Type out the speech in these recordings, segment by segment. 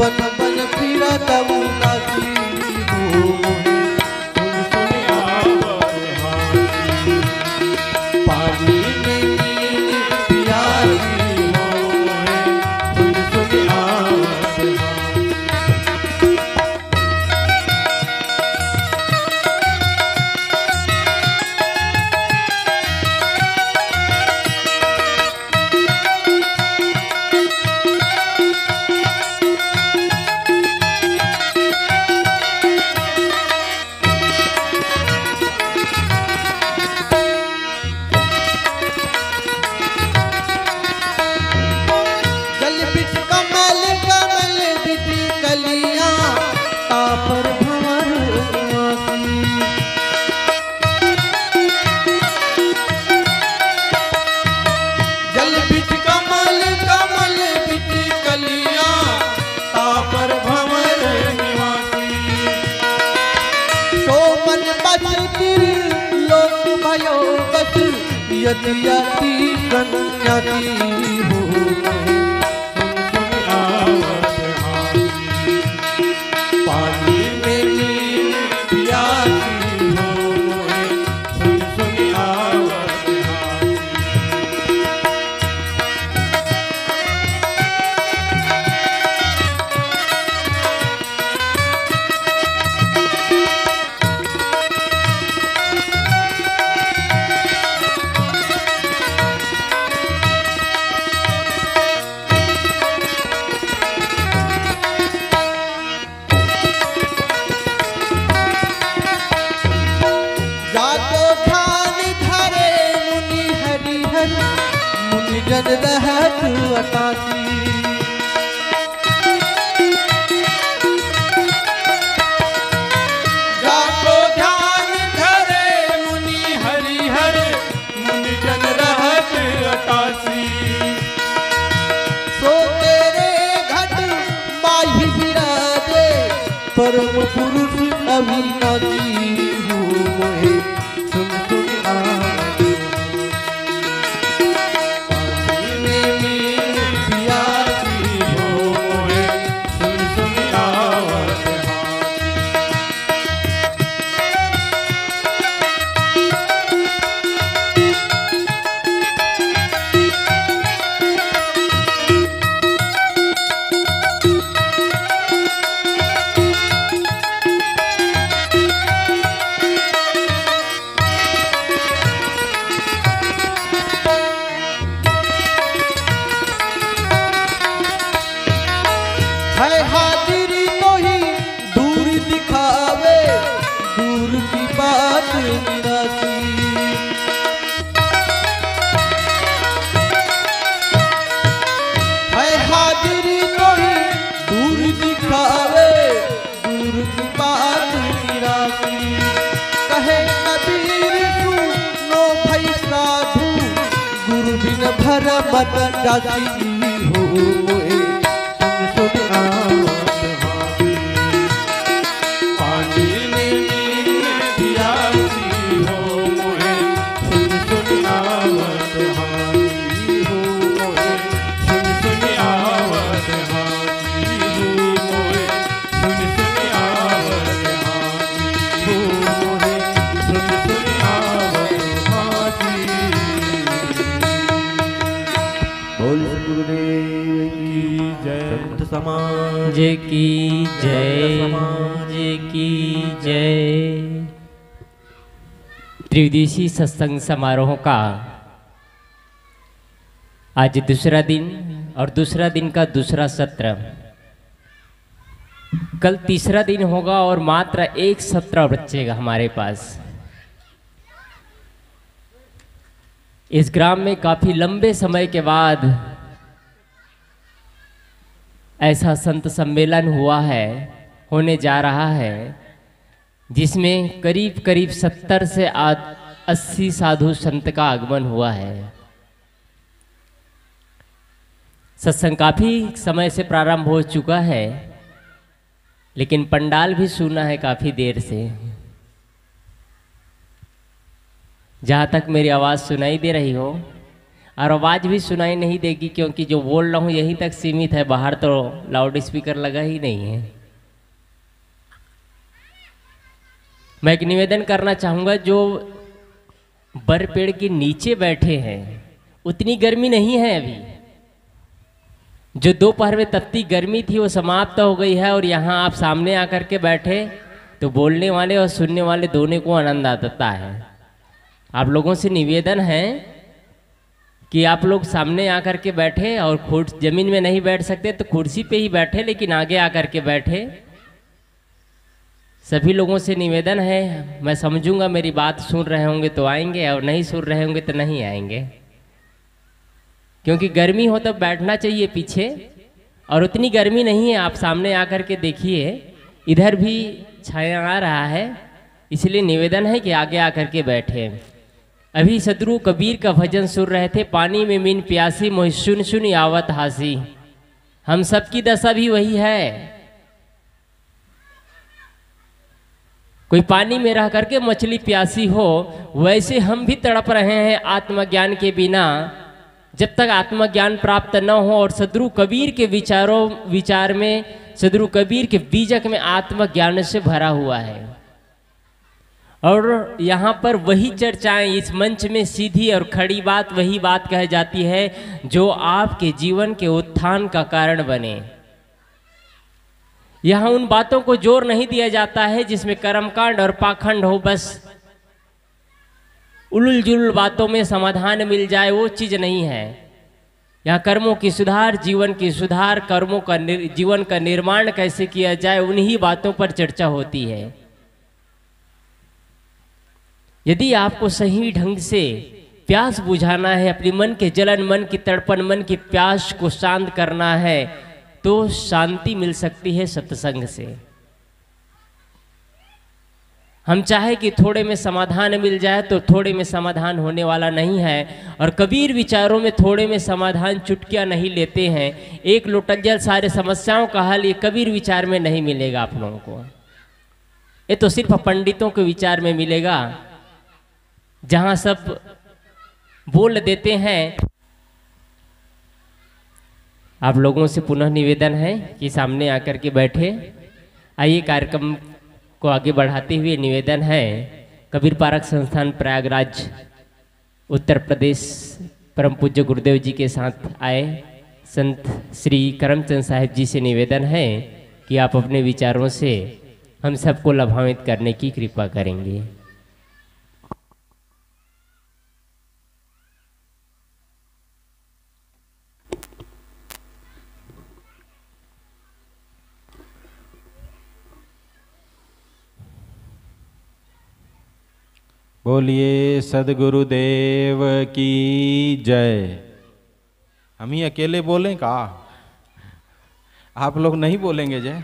but فرمات کا تھی لي هوئے تو سوني آ की जय समाज की जय त्रिदेशी सत्संग समारोह का आज दूसरा दिन और दूसरा दिन का दूसरा सत्र कल तीसरा दिन होगा और मात्र एक सत्र बचेगा हमारे पास इस ग्राम में काफ़ी लंबे समय के बाद ऐसा संत सम्मेलन हुआ है होने जा रहा है जिसमें करीब करीब सत्तर से अस्सी साधु संत का आगमन हुआ है सत्संग काफ़ी समय से प्रारंभ हो चुका है लेकिन पंडाल भी सुना है काफ़ी देर से जहाँ तक मेरी आवाज़ सुनाई दे रही हो और आवाज़ भी सुनाई नहीं देगी क्योंकि जो बोल रहा हूँ यहीं तक सीमित है बाहर तो लाउड स्पीकर लगा ही नहीं है मैं एक निवेदन करना चाहूँगा जो बर पेड़ के नीचे बैठे हैं उतनी गर्मी नहीं है अभी जो दोपहर में तत्ती गर्मी थी वो समाप्त हो गई है और यहाँ आप सामने आकर के बैठे तो बोलने वाले और सुनने वाले दोनों को आनंद आता है आप लोगों से निवेदन है कि आप लोग सामने आकर के बैठे और खुर्स जमीन में नहीं बैठ सकते तो कुर्सी पे ही बैठे लेकिन आगे आकर के बैठे सभी लोगों से निवेदन है मैं समझूंगा मेरी बात सुन रहे होंगे तो आएंगे और नहीं सुन रहे होंगे तो नहीं आएंगे क्योंकि गर्मी हो तो बैठना चाहिए पीछे और उतनी गर्मी नहीं है आप सामने आकर के देखिए इधर भी छाया आ रहा है इसलिए निवेदन है कि आगे आकर के बैठें अभी सदरु कबीर का भजन सुन रहे थे पानी में मीन प्यासी मोह सुन सुन आवत हासी हम सब की दशा भी वही है कोई पानी में रह करके मछली प्यासी हो वैसे हम भी तड़प रहे हैं आत्मज्ञान के बिना जब तक आत्मज्ञान प्राप्त न हो और सदरु कबीर के विचारों विचार में सदरु कबीर के बीजक में आत्मज्ञान से भरा हुआ है और यहाँ पर वही चर्चाएं इस मंच में सीधी और खड़ी बात वही बात कह जाती है जो आपके जीवन के उत्थान का कारण बने यहाँ उन बातों को जोर नहीं दिया जाता है जिसमें कर्मकांड और पाखंड हो बस उलुल जुलुल बातों में समाधान मिल जाए वो चीज़ नहीं है यहाँ कर्मों की सुधार जीवन की सुधार कर्मों का जीवन का निर्माण कैसे किया जाए उन्हीं बातों पर चर्चा होती है यदि आपको सही ढंग से प्यास बुझाना है अपने मन के जलन मन की तड़पन मन की प्यास को शांत करना है तो शांति मिल सकती है सत्संग से हम चाहे कि थोड़े में समाधान मिल जाए तो थोड़े में समाधान होने वाला नहीं है और कबीर विचारों में थोड़े में समाधान चुटकियां नहीं लेते हैं एक लोटक जल सारे समस्याओं का हल ये कबीर विचार में नहीं मिलेगा आप लोगों को ये तो सिर्फ पंडितों के विचार में मिलेगा जहां सब बोल देते हैं आप लोगों से पुनः निवेदन है कि सामने आकर के बैठे आइए कार्यक्रम को आगे बढ़ाते हुए निवेदन है कबीर पारक संस्थान प्रयागराज उत्तर प्रदेश परम पूज्य गुरुदेव जी के साथ आए संत श्री करमचंद साहेब जी से निवेदन है कि आप अपने विचारों से हम सबको लाभान्वित करने की कृपा करेंगे बोलिए सदगुरुदेव की जय हम ही अकेले बोलें का आप लोग नहीं बोलेंगे जय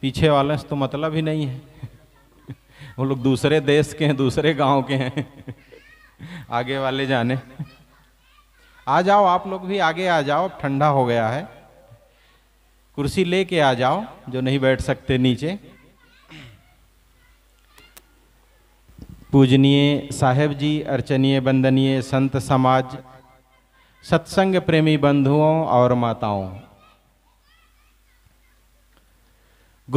पीछे वाले से तो मतलब ही नहीं है वो लोग दूसरे देश के हैं दूसरे गांव के हैं आगे वाले जाने आ जाओ आप लोग भी आगे आ जाओ ठंडा हो गया है कुर्सी लेके आ जाओ जो नहीं बैठ सकते नीचे पूजनीय साहेब जी अर्चनीय वंदनीय संत समाज सत्संग प्रेमी बंधुओं और माताओं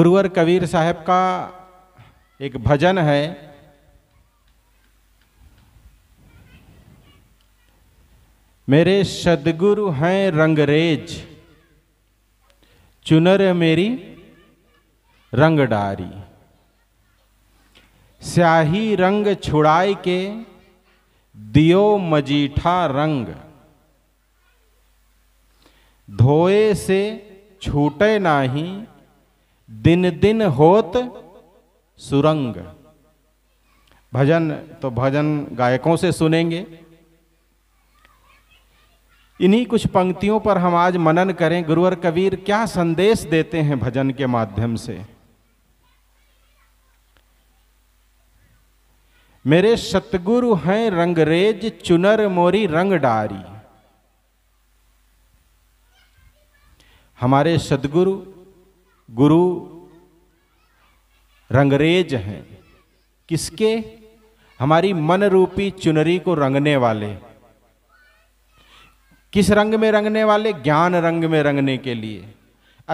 गुरुवर कबीर साहब का एक भजन है मेरे सदगुरु हैं रंगरेज चुनर मेरी रंगडारी स्याही रंग छुड़ाई के दियो मजीठा रंग धोए से छूटे नाही दिन दिन होत सुरंग भजन तो भजन गायकों से सुनेंगे इन्हीं कुछ पंक्तियों पर हम आज मनन करें गुरुवर कबीर क्या संदेश देते हैं भजन के माध्यम से मेरे सतगुरु हैं रंगरेज चुनर मोरी रंग डारी हमारे सदगुरु गुरु रंगरेज हैं किसके हमारी मन रूपी चुनरी को रंगने वाले किस रंग में रंगने वाले ज्ञान रंग में रंगने के लिए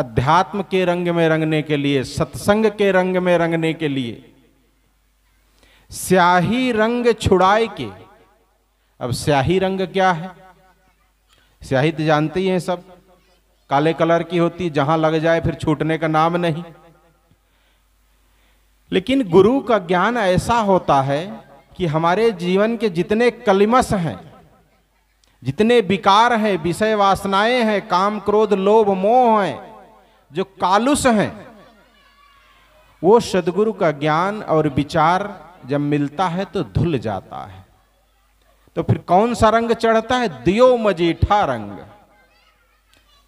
अध्यात्म के रंग में रंगने के लिए सत्संग के रंग में रंगने के लिए स्याही रंग छुड़ाए के अब स्याही रंग क्या है स्याही तो जानते ही हैं सब काले कलर की होती जहां लग जाए फिर छूटने का नाम नहीं लेकिन गुरु का ज्ञान ऐसा होता है कि हमारे जीवन के जितने कलिमस हैं जितने विकार हैं विषय वासनाएं हैं काम क्रोध लोभ मोह हैं जो कालुस हैं वो सदगुरु का ज्ञान और विचार जब मिलता है तो धुल जाता है तो फिर कौन सा रंग चढ़ता है दियो मजीठा रंग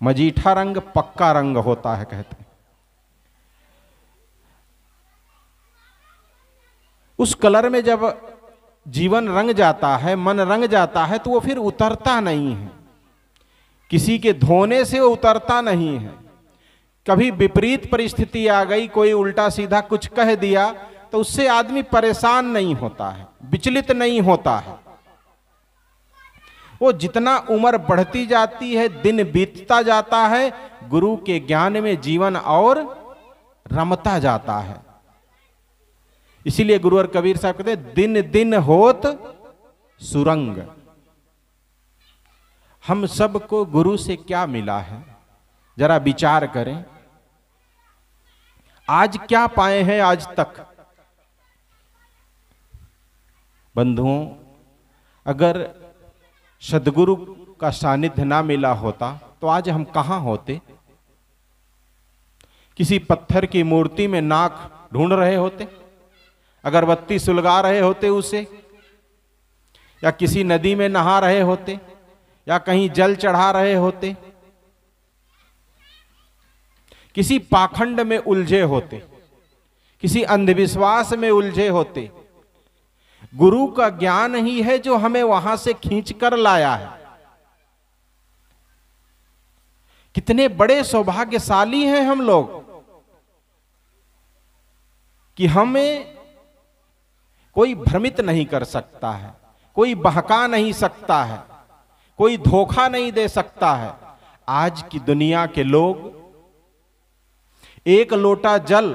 मजीठा रंग पक्का रंग होता है कहते हैं उस कलर में जब जीवन रंग जाता है मन रंग जाता है तो वो फिर उतरता नहीं है किसी के धोने से वो उतरता नहीं है कभी विपरीत परिस्थिति आ गई कोई उल्टा सीधा कुछ कह दिया तो उससे आदमी परेशान नहीं होता है विचलित नहीं होता है वो जितना उम्र बढ़ती जाती है दिन बीतता जाता है गुरु के ज्ञान में जीवन और रमता जाता है इसीलिए गुरु और कबीर साहब कहते दिन दिन होत सुरंग हम सबको गुरु से क्या मिला है जरा विचार करें आज क्या पाए हैं आज तक बंधुओं अगर सदगुरु का सानिध्य ना मिला होता तो आज हम कहाँ होते किसी पत्थर की मूर्ति में नाक ढूंढ रहे होते अगरबत्ती सुलगा रहे होते उसे या किसी नदी में नहा रहे होते या कहीं जल चढ़ा रहे होते किसी पाखंड में उलझे होते किसी अंधविश्वास में उलझे होते गुरु का ज्ञान ही है जो हमें वहां से खींच कर लाया है कितने बड़े सौभाग्यशाली हैं हम लोग कि हमें कोई भ्रमित नहीं कर सकता है कोई बहका नहीं सकता है कोई धोखा नहीं दे सकता है आज की दुनिया के लोग एक लोटा जल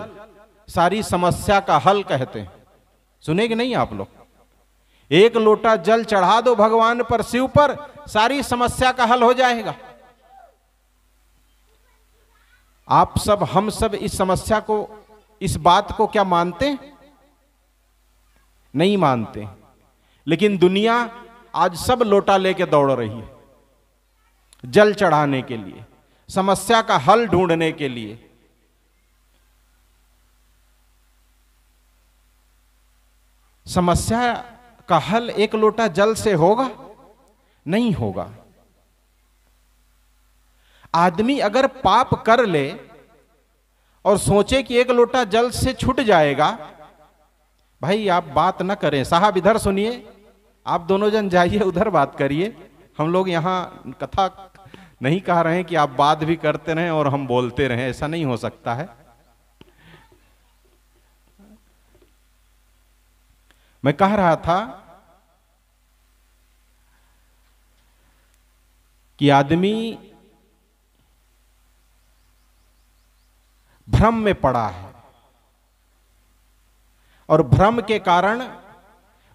सारी समस्या का हल कहते हैं सुने कि नहीं आप लोग एक लोटा जल चढ़ा दो भगवान पर शिव पर सारी समस्या का हल हो जाएगा आप सब हम सब इस समस्या को इस बात को क्या मानते नहीं मानते लेकिन दुनिया आज सब लोटा लेके दौड़ रही है जल चढ़ाने के लिए समस्या का हल ढूंढने के लिए समस्या का हल एक लोटा जल से होगा नहीं होगा आदमी अगर पाप कर ले और सोचे कि एक लोटा जल से छूट जाएगा भाई आप बात ना करें साहब इधर सुनिए आप दोनों जन जाइए उधर बात करिए हम लोग यहां कथा नहीं कह रहे हैं कि आप बात भी करते रहें और हम बोलते रहें ऐसा नहीं हो सकता है मैं कह रहा था कि आदमी भ्रम में पड़ा है और भ्रम के कारण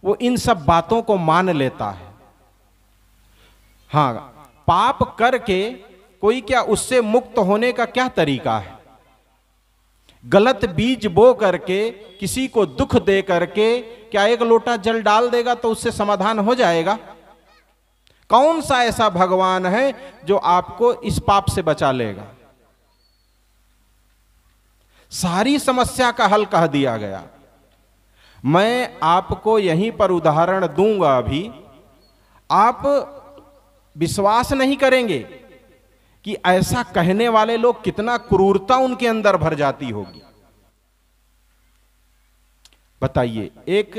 वो इन सब बातों को मान लेता है हां पाप करके कोई क्या उससे मुक्त होने का क्या तरीका है गलत बीज बो करके किसी को दुख दे करके क्या एक लोटा जल डाल देगा तो उससे समाधान हो जाएगा कौन सा ऐसा भगवान है जो आपको इस पाप से बचा लेगा सारी समस्या का हल कह दिया गया मैं आपको यहीं पर उदाहरण दूंगा अभी आप विश्वास नहीं करेंगे कि ऐसा कहने वाले लोग कितना क्रूरता उनके अंदर भर जाती होगी बताइए एक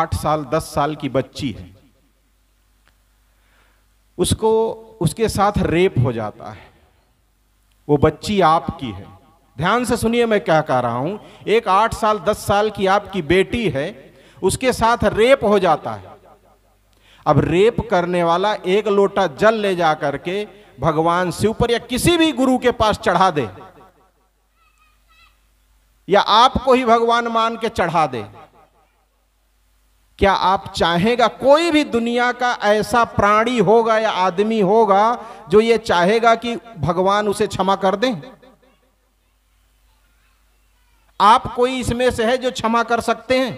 आठ साल दस साल की बच्ची है उसको उसके साथ रेप हो जाता है वो बच्ची आपकी है ध्यान से सुनिए मैं क्या कह रहा हूं एक आठ साल दस साल की आपकी बेटी है उसके साथ रेप हो जाता है अब रेप करने वाला एक लोटा जल ले जाकर के भगवान शिव पर या किसी भी गुरु के पास चढ़ा दे या आपको ही भगवान मान के चढ़ा दे क्या आप चाहेगा कोई भी दुनिया का ऐसा प्राणी होगा या आदमी होगा जो ये चाहेगा कि भगवान उसे क्षमा कर दें आप कोई इसमें से है जो क्षमा कर सकते हैं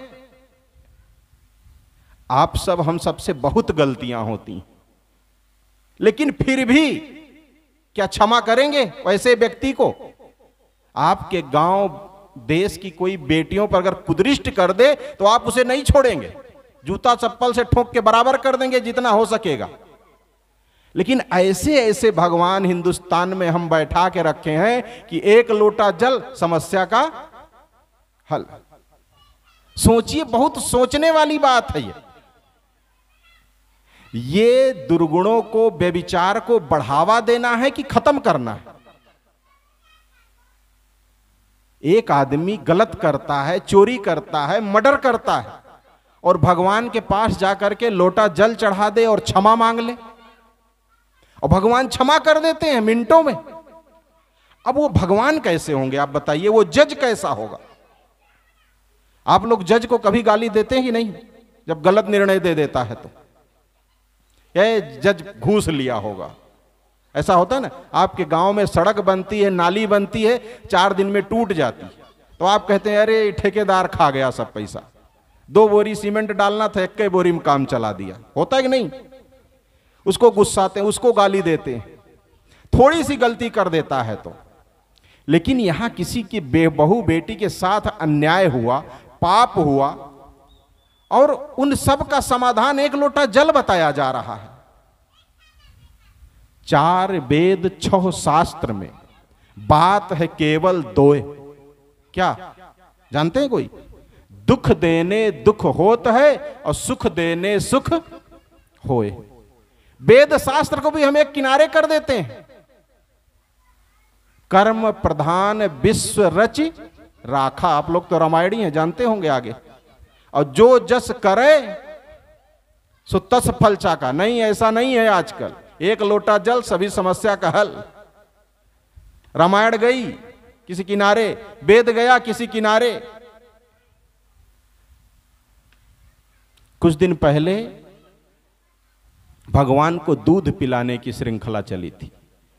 आप सब हम सबसे बहुत गलतियां होती हैं लेकिन फिर भी क्या क्षमा करेंगे वैसे व्यक्ति को आपके गांव देश की कोई बेटियों पर अगर कुदृष्ट कर दे तो आप उसे नहीं छोड़ेंगे जूता चप्पल से ठोक के बराबर कर देंगे जितना हो सकेगा लेकिन ऐसे ऐसे भगवान हिंदुस्तान में हम बैठा के रखे हैं कि एक लोटा जल समस्या का हल सोचिए बहुत सोचने वाली बात है ये ये दुर्गुणों को व्यविचार को बढ़ावा देना है कि खत्म करना है एक आदमी गलत करता है चोरी करता है मर्डर करता है और भगवान के पास जाकर के लोटा जल चढ़ा दे और क्षमा मांग ले और भगवान क्षमा कर देते हैं मिनटों में अब वो भगवान कैसे होंगे आप बताइए वो जज कैसा होगा आप लोग जज को कभी गाली देते ही नहीं जब गलत निर्णय दे देता है तो ये जज घूस लिया होगा ऐसा होता है ना आपके गांव में सड़क बनती है नाली बनती है चार दिन में टूट जाती है तो आप कहते हैं अरे ठेकेदार खा गया सब पैसा दो बोरी सीमेंट डालना था एक बोरी में काम चला दिया होता है कि नहीं उसको गुस्साते हैं उसको गाली देते हैं थोड़ी सी गलती कर देता है तो लेकिन यहां किसी की बेबहू बेटी के साथ अन्याय हुआ पाप हुआ और उन सब का समाधान एक लोटा जल बताया जा रहा है चार वेद छह शास्त्र में बात है केवल दो क्या जानते हैं कोई दुख देने दुख होत है और सुख देने सुख होए वेद शास्त्र को भी हम एक किनारे कर देते हैं कर्म प्रधान विश्व रच राखा आप लोग तो रामायणी हैं जानते होंगे आगे और जो जस करे सो तस फल चाका नहीं ऐसा नहीं है आजकल एक लोटा जल सभी समस्या का हल रामायण गई किसी किनारे वेद गया किसी किनारे कुछ दिन पहले भगवान को दूध पिलाने की श्रृंखला चली थी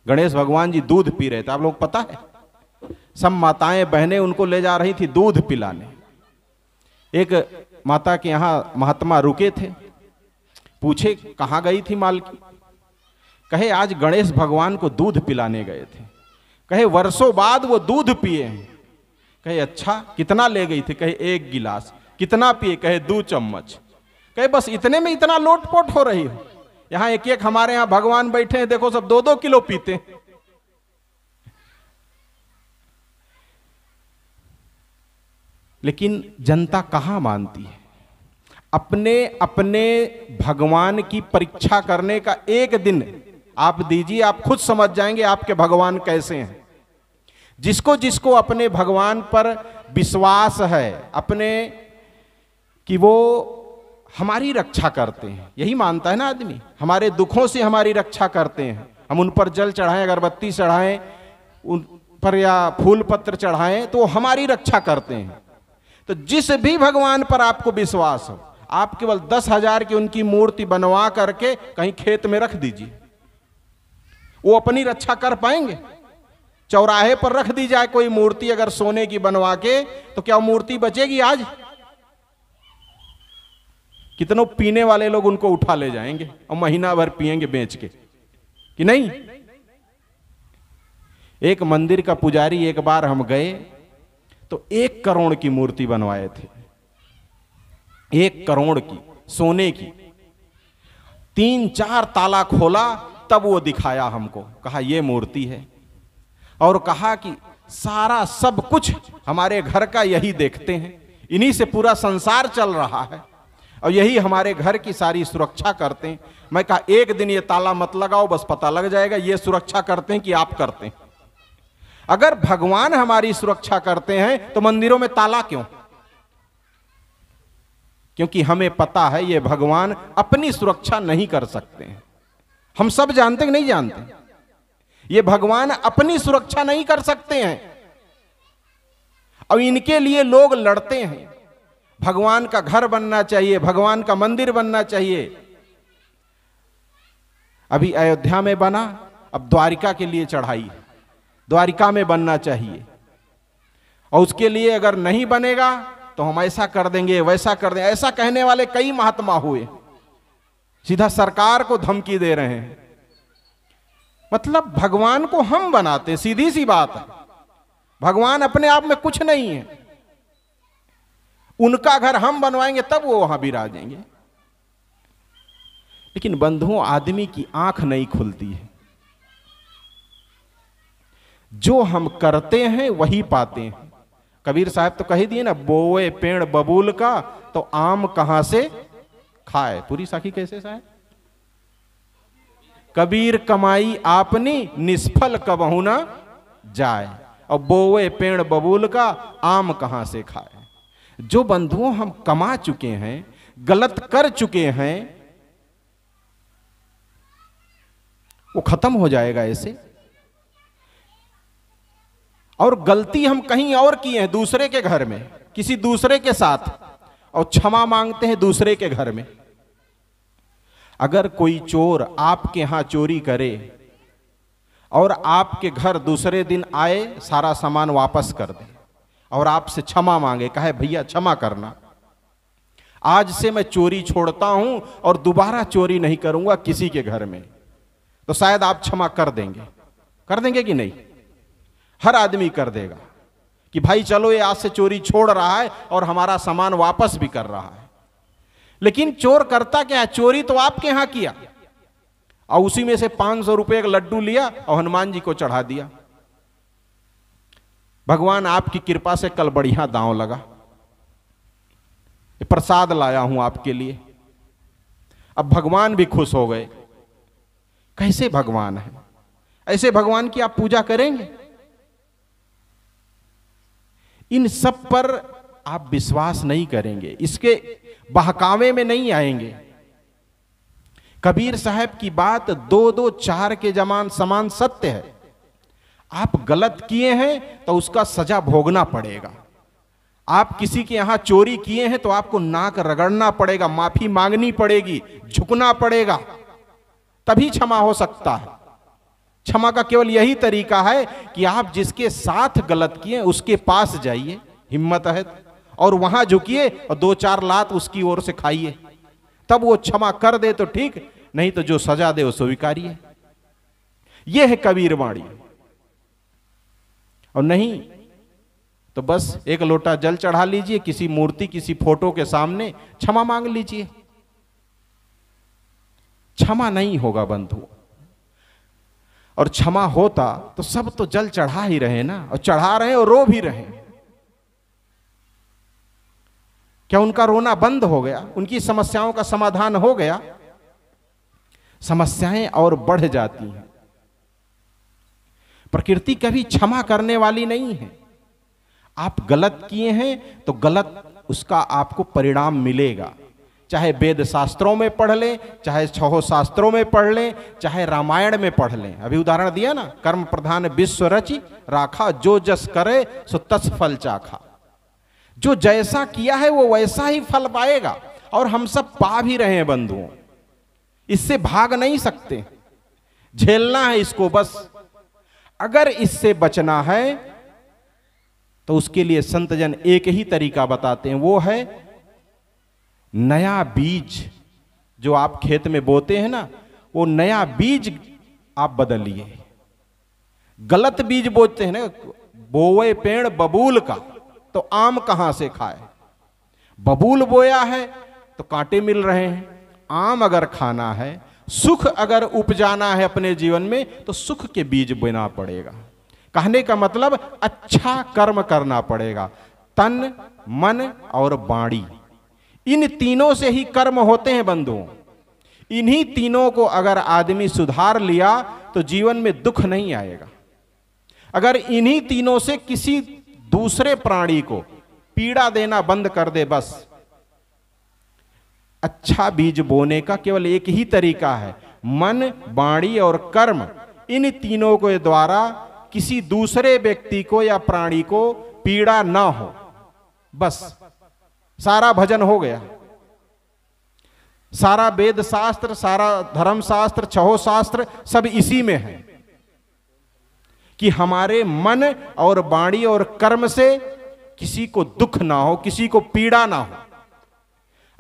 गणेश भगवान जी दूध पी रहे थे आप लोग पता है सब माताएं बहनें उनको ले जा रही थी दूध पिलाने एक माता के यहाँ महात्मा रुके थे पूछे कहाँ गई थी मालकी कहे आज गणेश भगवान को दूध पिलाने गए थे कहे वर्षों बाद वो दूध पिए हैं कहे अच्छा कितना ले गई थी कहे एक गिलास कितना पिए कहे दो चम्मच कहे बस इतने में इतना लोटपोट हो रही हो यहाँ एक एक हमारे यहाँ भगवान बैठे हैं देखो सब दो दो किलो पीते हैं लेकिन जनता कहाँ मानती है अपने अपने भगवान की परीक्षा करने का एक दिन आप दीजिए आप खुद समझ जाएंगे आपके भगवान कैसे हैं जिसको जिसको अपने भगवान पर विश्वास है अपने कि वो हमारी रक्षा करते हैं यही मानता है ना आदमी हमारे दुखों से हमारी रक्षा करते हैं हम उन पर जल चढ़ाएं अगरबत्ती चढ़ाएं उन पर या फूल पत्र चढ़ाएं तो वो हमारी रक्षा करते हैं तो जिस भी भगवान पर आपको विश्वास हो आप केवल दस हजार की उनकी मूर्ति बनवा करके कहीं खेत में रख दीजिए वो अपनी रक्षा कर पाएंगे चौराहे पर रख दी जाए कोई मूर्ति अगर सोने की बनवा के तो क्या मूर्ति बचेगी आज कितनों पीने वाले लोग उनको उठा ले जाएंगे और महीना भर पिएंगे बेच के कि नहीं एक मंदिर का पुजारी एक बार हम गए तो एक करोड़ की मूर्ति बनवाए थे एक करोड़ की सोने की तीन चार ताला खोला तब वो दिखाया हमको कहा ये मूर्ति है और कहा कि सारा सब कुछ हमारे घर का यही देखते हैं इन्हीं से पूरा संसार चल रहा है और यही हमारे घर की सारी सुरक्षा करते हैं मैं कहा एक दिन ये ताला मत लगाओ बस पता लग जाएगा ये सुरक्षा करते हैं कि आप करते हैं अगर भगवान हमारी सुरक्षा करते हैं तो मंदिरों में ताला क्यों क्योंकि हमें पता है ये भगवान अपनी सुरक्षा नहीं कर सकते हैं हम सब जानते नहीं जानते ये भगवान अपनी सुरक्षा नहीं कर सकते हैं अब इनके लिए लोग लड़ते हैं भगवान का घर बनना चाहिए भगवान का मंदिर बनना चाहिए अभी अयोध्या में बना अब द्वारिका के लिए चढ़ाई है द्वारिका में बनना चाहिए और उसके लिए अगर नहीं बनेगा तो हम ऐसा कर देंगे वैसा कर देंगे ऐसा कहने वाले कई महात्मा हुए सीधा सरकार को धमकी दे रहे हैं मतलब भगवान को हम बनाते सीधी सी बात है भगवान अपने आप में कुछ नहीं है उनका घर हम बनवाएंगे तब वो वहां भी राजेंगे लेकिन बंधुओं आदमी की आंख नहीं खुलती है जो हम करते हैं वही पाते हैं कबीर साहब तो कही दिए ना बोए पेड़ बबूल का तो आम कहां से खाए पूरी साखी कैसे साहे कबीर कमाई आपनी निष्फल कबहू ना जाए और बोए पेड़ बबूल का आम कहां से खाए जो बंधुओं हम कमा चुके हैं गलत कर चुके हैं वो खत्म हो जाएगा ऐसे और गलती हम कहीं और किए हैं दूसरे के घर में किसी दूसरे के साथ और क्षमा मांगते हैं दूसरे के घर में अगर कोई चोर आपके यहां चोरी करे और आपके घर दूसरे दिन आए सारा सामान वापस कर दे और आपसे क्षमा मांगे कहे भैया क्षमा करना आज से मैं चोरी छोड़ता हूं और दोबारा चोरी नहीं करूंगा किसी के घर में तो शायद आप क्षमा कर देंगे कर देंगे कि नहीं हर आदमी कर देगा कि भाई चलो ये आज से चोरी छोड़ रहा है और हमारा सामान वापस भी कर रहा है लेकिन चोर करता क्या है चोरी तो आपके यहां किया और उसी में से पांच सौ रुपये का लड्डू लिया और हनुमान जी को चढ़ा दिया भगवान आपकी कृपा से कल बढ़िया दांव लगा प्रसाद लाया हूं आपके लिए अब भगवान भी खुश हो गए कैसे भगवान है ऐसे भगवान की आप पूजा करेंगे इन सब पर आप विश्वास नहीं करेंगे इसके बहकावे में नहीं आएंगे कबीर साहब की बात दो दो चार के जमान समान सत्य है आप गलत किए हैं तो उसका सजा भोगना पड़ेगा आप किसी के यहां चोरी किए हैं तो आपको नाक रगड़ना पड़ेगा माफी मांगनी पड़ेगी झुकना पड़ेगा तभी क्षमा हो सकता है क्षमा का केवल यही तरीका है कि आप जिसके साथ गलत किए उसके पास जाइए हिम्मत है और वहां झुकिए और दो चार लात उसकी ओर से खाइए तब वो क्षमा कर दे तो ठीक नहीं तो जो सजा दे वो है यह है कबीर वाणी और नहीं तो बस एक लोटा जल चढ़ा लीजिए किसी मूर्ति किसी फोटो के सामने क्षमा मांग लीजिए क्षमा नहीं होगा बंधु और क्षमा होता तो सब तो जल चढ़ा ही रहे ना और चढ़ा रहे और रो भी रहे क्या उनका रोना बंद हो गया उनकी समस्याओं का समाधान हो गया समस्याएं और बढ़ जाती हैं प्रकृति कभी क्षमा करने वाली नहीं है आप गलत किए हैं तो गलत उसका आपको परिणाम मिलेगा चाहे वेद शास्त्रों में पढ़ लें चाहे छहो शास्त्रों में पढ़ लें चाहे रामायण में पढ़ लें अभी उदाहरण दिया ना कर्म प्रधान विश्व रचि राखा जो जस करे सो तस फल चाखा जो जैसा किया है वो वैसा ही फल पाएगा और हम सब पा भी रहे हैं बंधुओं इससे भाग नहीं सकते झेलना है इसको बस अगर इससे बचना है तो उसके लिए संतजन एक ही तरीका बताते हैं वो है नया बीज जो आप खेत में बोते हैं ना वो नया बीज आप बदल लिए गलत बीज बोते हैं ना बोवे पेड़ बबूल का तो आम कहां से खाए बबूल बोया है तो कांटे मिल रहे हैं आम अगर खाना है सुख अगर उपजाना है अपने जीवन में तो सुख के बीज बोना पड़ेगा कहने का मतलब अच्छा कर्म करना पड़ेगा तन मन और बाणी इन तीनों से ही कर्म होते हैं बंधुओं इन्हीं तीनों को अगर आदमी सुधार लिया तो जीवन में दुख नहीं आएगा अगर इन्हीं तीनों से किसी दूसरे प्राणी को पीड़ा देना बंद कर दे बस अच्छा बीज बोने का केवल एक ही तरीका है मन बाणी और कर्म इन तीनों के द्वारा किसी दूसरे व्यक्ति को या प्राणी को पीड़ा ना हो बस सारा भजन हो गया सारा वेद शास्त्र सारा धर्म शास्त्र छहो शास्त्र सब इसी में है कि हमारे मन और बाणी और कर्म से किसी को दुख ना हो किसी को पीड़ा ना हो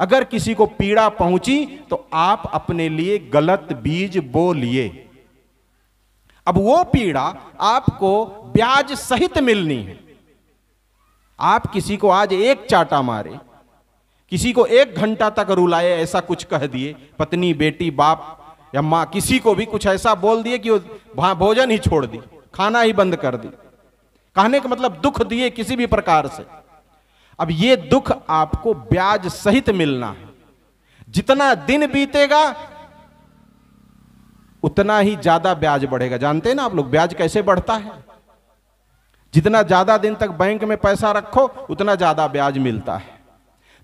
अगर किसी को पीड़ा पहुंची तो आप अपने लिए गलत बीज बो लिए अब वो पीड़ा आपको ब्याज सहित मिलनी है आप किसी को आज एक चाटा मारे किसी को एक घंटा तक रुलाए ऐसा कुछ कह दिए पत्नी बेटी बाप या माँ किसी को भी कुछ ऐसा बोल दिए कि वहां भोजन ही छोड़ दी खाना ही बंद कर दी कहने का मतलब दुख दिए किसी भी प्रकार से अब ये दुख आपको ब्याज सहित मिलना है जितना दिन बीतेगा उतना ही ज्यादा ब्याज बढ़ेगा जानते हैं ना आप लोग ब्याज कैसे बढ़ता है जितना ज्यादा दिन तक बैंक में पैसा रखो उतना ज्यादा ब्याज मिलता है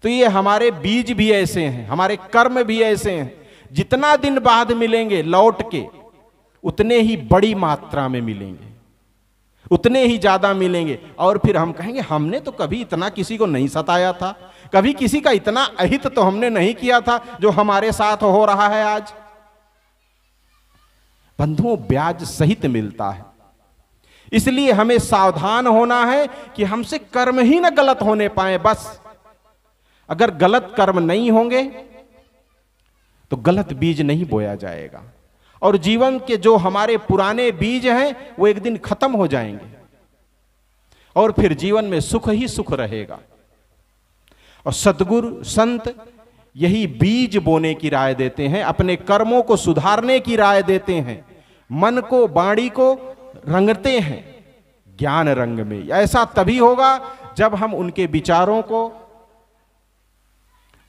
तो ये हमारे बीज भी ऐसे हैं हमारे कर्म भी ऐसे हैं जितना दिन बाद मिलेंगे लौट के उतने ही बड़ी मात्रा में मिलेंगे उतने ही ज्यादा मिलेंगे और फिर हम कहेंगे हमने तो कभी इतना किसी को नहीं सताया था कभी किसी का इतना अहित तो हमने नहीं किया था जो हमारे साथ हो रहा है आज बंधुओं ब्याज सहित मिलता है इसलिए हमें सावधान होना है कि हमसे कर्म ही ना गलत होने पाए बस अगर गलत कर्म नहीं होंगे तो गलत बीज नहीं बोया जाएगा और जीवन के जो हमारे पुराने बीज हैं वो एक दिन खत्म हो जाएंगे और फिर जीवन में सुख ही सुख रहेगा और सदगुरु संत यही बीज बोने की राय देते हैं अपने कर्मों को सुधारने की राय देते हैं मन को बाणी को रंगते हैं ज्ञान रंग में ऐसा तभी होगा जब हम उनके विचारों को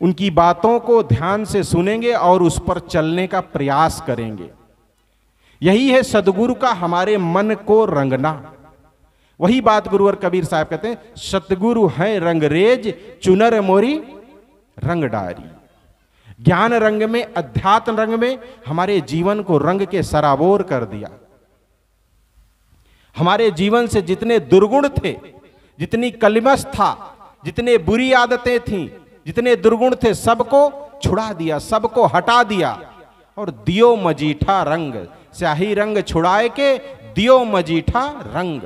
उनकी बातों को ध्यान से सुनेंगे और उस पर चलने का प्रयास करेंगे यही है सदगुरु का हमारे मन को रंगना वही बात गुरु और कबीर साहब कहते हैं सतगुरु है रंगरेज चुनर मोरी रंग डारी ज्ञान रंग में अध्यात्म रंग में हमारे जीवन को रंग के सराबोर कर दिया हमारे जीवन से जितने दुर्गुण थे जितनी कलिमस था जितने बुरी आदतें थीं जितने दुर्गुण थे सबको छुड़ा दिया सबको हटा दिया और दियो मजीठा रंग स्याही रंग छुड़ाए के दियो मजीठा रंग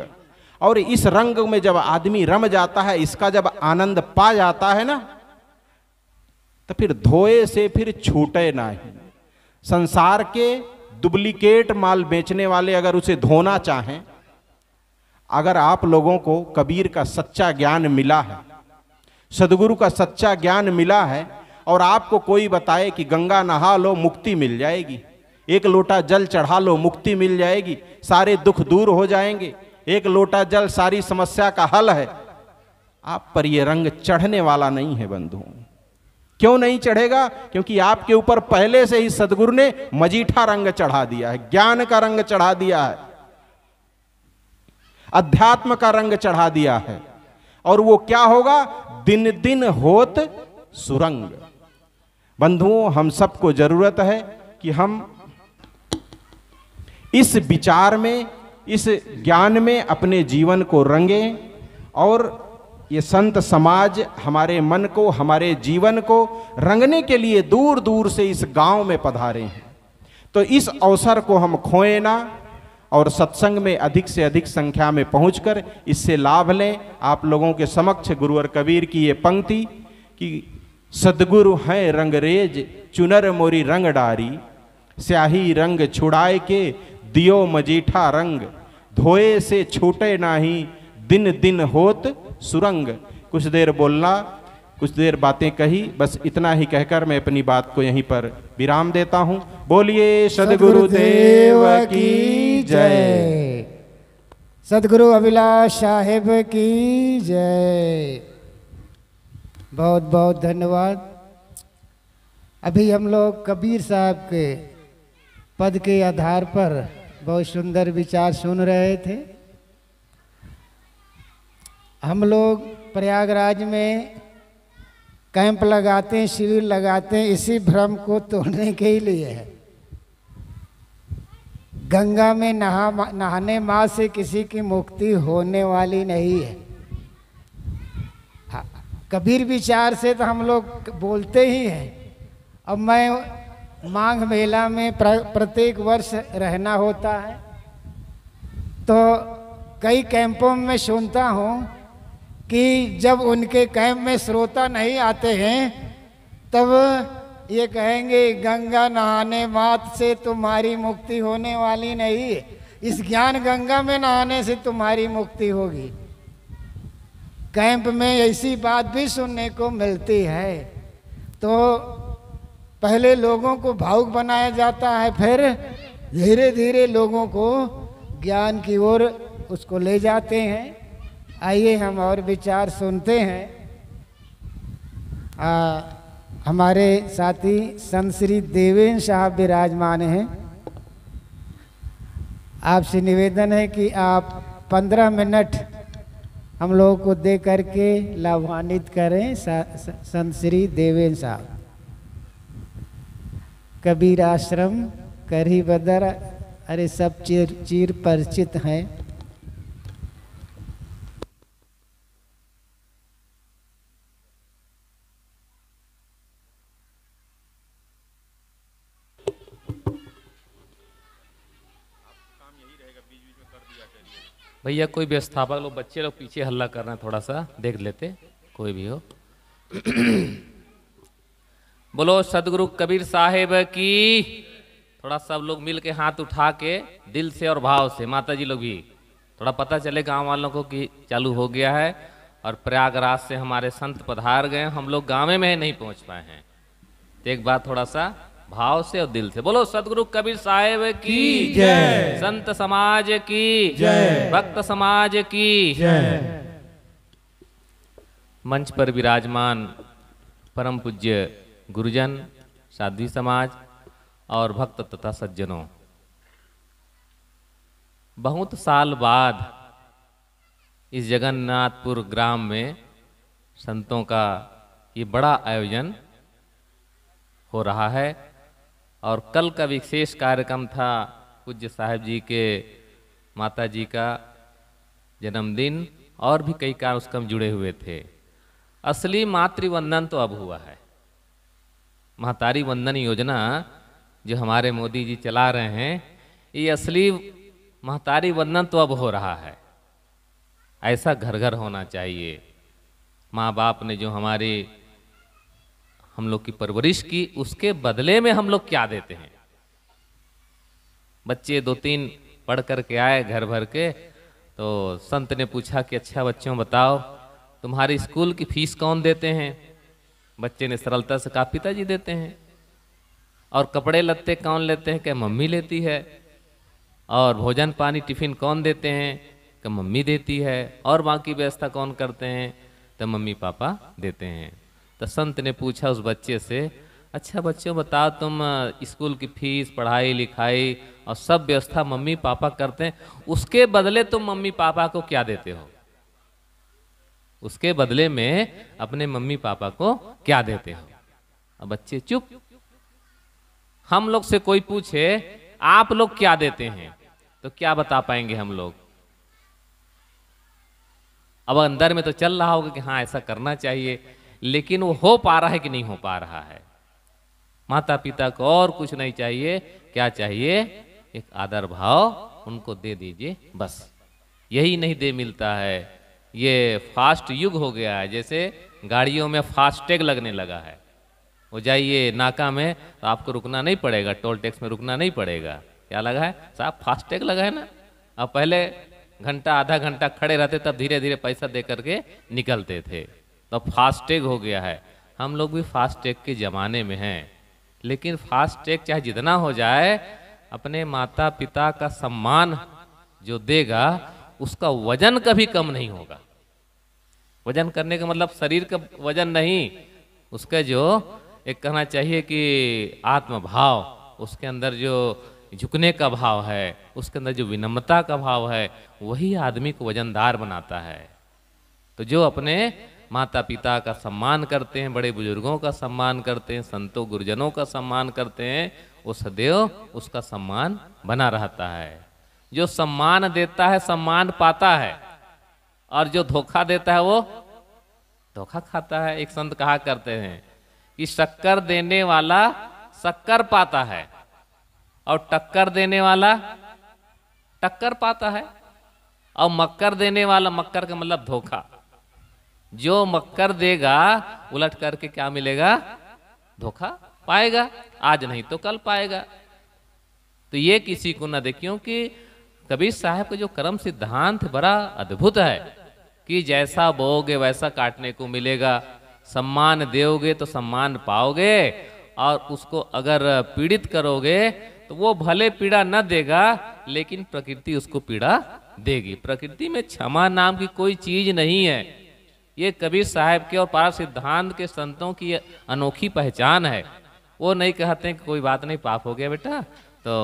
और इस रंग में जब आदमी रम जाता है इसका जब आनंद पा जाता है ना तो फिर धोए से फिर छूटे ना ही संसार के डुप्लीकेट माल बेचने वाले अगर उसे धोना चाहें अगर आप लोगों को कबीर का सच्चा ज्ञान मिला है सदगुरु का सच्चा ज्ञान मिला है और आपको कोई बताए कि गंगा नहा लो मुक्ति मिल जाएगी एक लोटा जल चढ़ा लो मुक्ति मिल जाएगी सारे दुख दूर हो जाएंगे एक लोटा जल सारी समस्या का हल है आप पर यह रंग चढ़ने वाला नहीं है बंधु क्यों नहीं चढ़ेगा क्योंकि आपके ऊपर पहले से ही सदगुरु ने मजीठा रंग चढ़ा दिया है ज्ञान का रंग चढ़ा दिया है अध्यात्म का रंग चढ़ा दिया है और वो क्या होगा दिन दिन होत सुरंग बंधुओं हम सबको जरूरत है कि हम इस विचार में इस ज्ञान में अपने जीवन को रंगे और ये संत समाज हमारे मन को हमारे जीवन को रंगने के लिए दूर दूर से इस गांव में पधारे हैं तो इस अवसर को हम खोए ना और सत्संग में अधिक से अधिक संख्या में पहुंचकर इससे लाभ लें आप लोगों के समक्ष गुरुवर कबीर की ये पंक्ति कि सदगुरु हैं रंगरेज चुनर मोरी रंग डारी स्याही रंग छुड़ाए के दियो मजीठा रंग धोए से छूटे नाही दिन दिन होत सुरंग कुछ देर बोलना कुछ देर बातें कही बस इतना ही कहकर मैं अपनी बात को यहीं पर विराम देता हूँ बोलिए सदगुरु देव की जय सदगुरु अभिलाष साहेब की जय बहुत बहुत धन्यवाद अभी हम लोग कबीर साहब के पद के आधार पर बहुत सुंदर विचार सुन रहे थे हम लोग प्रयागराज में कैंप लगाते हैं शिविर लगाते हैं इसी भ्रम को तोड़ने के ही लिए है गंगा में नहा नहाने माँ से किसी की मुक्ति होने वाली नहीं है हाँ, कबीर विचार से तो हम लोग बोलते ही हैं अब मैं माघ मेला में प्र, प्रत्येक वर्ष रहना होता है तो कई कैंपों में सुनता हूँ कि जब उनके कैंप में श्रोता नहीं आते हैं तब ये कहेंगे गंगा नहाने मात से तुम्हारी मुक्ति होने वाली नहीं है इस ज्ञान गंगा में नहाने से तुम्हारी मुक्ति होगी कैंप में ऐसी बात भी सुनने को मिलती है तो पहले लोगों को भावुक बनाया जाता है फिर धीरे धीरे लोगों को ज्ञान की ओर उसको ले जाते हैं आइए हम और विचार सुनते हैं आ, हमारे साथी संत श्री देवेंद्र साहब विराजमान हैं आपसे निवेदन है कि आप पंद्रह मिनट हम लोगों को दे करके लाभान्वित करें संत श्री देवेंद्र साहब कबीर आश्रम करी बदर अरे सब चीर चीर परिचित हैं भैया कोई व्यवस्थापक लोग बच्चे लोग पीछे हल्ला कर रहे हैं थोड़ा सा देख लेते कोई भी हो बोलो सदगुरु कबीर साहेब की थोड़ा सब लोग मिल के हाथ उठा के दिल से और भाव से माता जी लोग भी थोड़ा पता चले गांव वालों को कि चालू हो गया है और प्रयागराज से हमारे संत पधार गए हम लोग गाँव में नहीं पहुंच पाए हैं तो एक बात थोड़ा सा भाव से और दिल से बोलो सदगुरु कबीर साहेब की जय संत समाज की जय भक्त समाज की जय मंच पर विराजमान परम पूज्य गुरुजन साध्वी समाज और भक्त तथा सज्जनों बहुत साल बाद इस जगन्नाथपुर ग्राम में संतों का ये बड़ा आयोजन हो रहा है और कल का विशेष कार्यक्रम था पूज्य साहब जी के माता जी का जन्मदिन और भी कई कार्यक्रम जुड़े हुए थे असली मातृवंदन तो अब हुआ है महतारी वंदन योजना जो हमारे मोदी जी चला रहे हैं ये असली महतारी वंदन तो अब हो रहा है ऐसा घर घर होना चाहिए माँ बाप ने जो हमारी हम लोग की परवरिश की उसके बदले में हम लोग क्या देते हैं बच्चे दो तीन पढ़ करके आए घर भर के तो संत ने पूछा कि अच्छा बच्चों बताओ तुम्हारे स्कूल की फीस कौन देते हैं बच्चे ने सरलता से कहा पिताजी देते हैं और कपड़े लत्ते कौन लेते हैं क्या मम्मी लेती है और भोजन पानी टिफिन कौन देते हैं क्या मम्मी देती है और बाकी व्यवस्था कौन करते हैं तो मम्मी पापा देते हैं तो संत ने पूछा उस बच्चे से अच्छा बच्चों बताओ तुम स्कूल की फीस पढ़ाई लिखाई और सब व्यवस्था मम्मी पापा करते हैं उसके बदले तुम मम्मी पापा को क्या देते हो उसके बदले में अपने मम्मी पापा को क्या देते हो अब बच्चे चुप हम लोग से कोई पूछे आप लोग क्या देते हैं तो क्या बता पाएंगे हम लोग अब अंदर में तो चल रहा होगा कि हाँ ऐसा करना चाहिए लेकिन वो हो पा रहा है कि नहीं हो पा रहा है माता पिता को और कुछ नहीं चाहिए क्या चाहिए एक आदर भाव उनको दे दीजिए बस यही नहीं दे मिलता है ये फास्ट युग हो गया है जैसे गाड़ियों में फास्टैग लगने लगा है वो जाइए नाका में तो आपको रुकना नहीं पड़ेगा टोल टैक्स में रुकना नहीं पड़ेगा क्या लगा है साहब फास्टैग लगा है ना अब पहले घंटा आधा घंटा खड़े रहते तब धीरे धीरे पैसा दे करके निकलते थे तो फास्टैग हो गया है हम लोग भी फास्टैग के ज़माने में हैं लेकिन फास्टैग चाहे जितना हो जाए अपने माता पिता का सम्मान जो देगा उसका वजन कभी कम नहीं होगा वजन करने का मतलब शरीर का वजन नहीं उसका जो एक कहना चाहिए कि आत्मभाव उसके अंदर जो झुकने का भाव है उसके अंदर जो विनम्रता का भाव है वही आदमी को वजनदार बनाता है तो जो अपने माता पिता का सम्मान करते हैं बड़े बुजुर्गों का सम्मान करते हैं संतों गुरुजनों का सम्मान करते हैं वो सदैव उसका सम्मान बना रहता है जो सम्मान देता है सम्मान पाता है और जो धोखा देता है वो धोखा खाता है एक संत कहा करते हैं कि शक्कर देने वाला शक्कर पाता है और टक्कर देने वाला टक्कर पाता है और मक्कर देने वाला मक्कर का मतलब धोखा जो मक्कर देगा उलट करके क्या मिलेगा धोखा पाएगा आज नहीं तो कल पाएगा तो ये किसी को ना दे क्योंकि कबीर साहब का जो कर्म सिद्धांत बड़ा अद्भुत है कि जैसा बोगे वैसा काटने को मिलेगा सम्मान दोगे तो सम्मान पाओगे और उसको अगर पीड़ित करोगे तो वो भले पीड़ा न देगा लेकिन प्रकृति उसको पीड़ा देगी प्रकृति में क्षमा नाम की कोई चीज नहीं है ये कबीर साहब के और पारा सिद्धांत के संतों की अनोखी पहचान है वो नहीं कहते कि कोई बात नहीं पाप हो गया बेटा तो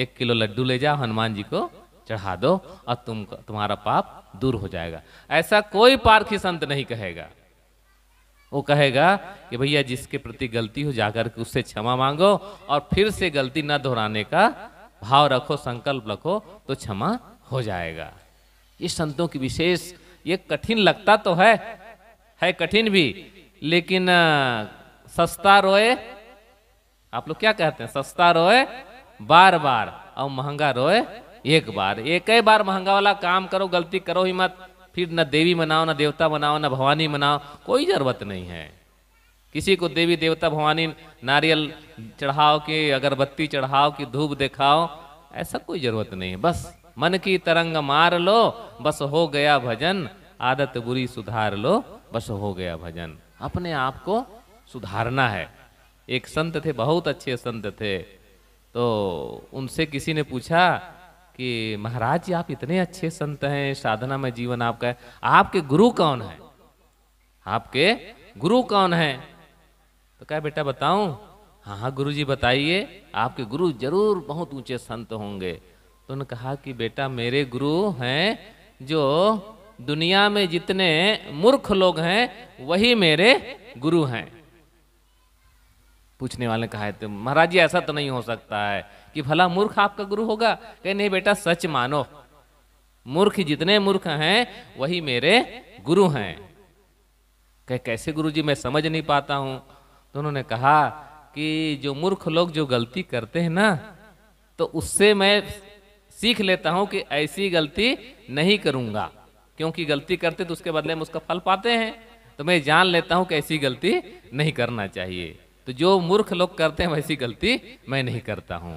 एक किलो लड्डू ले जाओ हनुमान जी को चढ़ा दो और तुम तुम्हारा पाप दूर हो जाएगा ऐसा कोई पारखी संत नहीं कहेगा वो कहेगा कि भैया जिसके प्रति गलती हो जाकर के उससे क्षमा मांगो और फिर से गलती न दोहराने का भाव रखो संकल्प रखो तो क्षमा हो जाएगा ये संतों की विशेष ये कठिन लगता तो है है कठिन भी लेकिन सस्ता रोए आप लोग क्या कहते हैं सस्ता रोए बार बार और महंगा रोए एक बार एक ही बार महंगा वाला काम करो गलती करो ही मत फिर ना देवी मनाओ ना देवता बनाओ ना भवानी मनाओ कोई जरूरत नहीं है किसी को देवी देवता भवानी नारियल चढ़ाओ कि अगरबत्ती चढ़ाओ कि धूप दिखाओ ऐसा कोई जरूरत नहीं है बस मन की तरंग मार लो बस हो गया भजन आदत बुरी सुधार लो बस हो गया भजन अपने आप को सुधारना है एक संत थे बहुत अच्छे संत थे तो उनसे किसी ने पूछा कि महाराज जी आप इतने अच्छे संत हैं साधना में जीवन आपका है आपके गुरु कौन है आपके गुरु कौन है तो क्या बेटा बताऊं हाँ हाँ गुरु जी बताइए आपके गुरु जरूर बहुत ऊंचे संत होंगे तो उन्होंने कहा कि बेटा मेरे गुरु हैं जो दुनिया में जितने मूर्ख लोग हैं वही मेरे गुरु हैं पूछने वाले कहा है तो महाराज जी ऐसा तो नहीं हो सकता है कि भला मूर्ख आपका गुरु होगा कहे नहीं बेटा सच मानो मूर्ख जितने मूर्ख हैं वही मेरे गुरु हैं कहे कैसे गुरु जी मैं समझ नहीं पाता हूं तो उन्होंने कहा कि जो मूर्ख लोग जो गलती करते हैं ना तो उससे मैं सीख लेता हूं कि ऐसी गलती नहीं करूंगा क्योंकि गलती करते तो उसके बदले में उसका फल पाते हैं तो मैं जान लेता हूं कि ऐसी गलती नहीं करना चाहिए तो जो मूर्ख लोग करते हैं वैसी गलती मैं नहीं करता हूं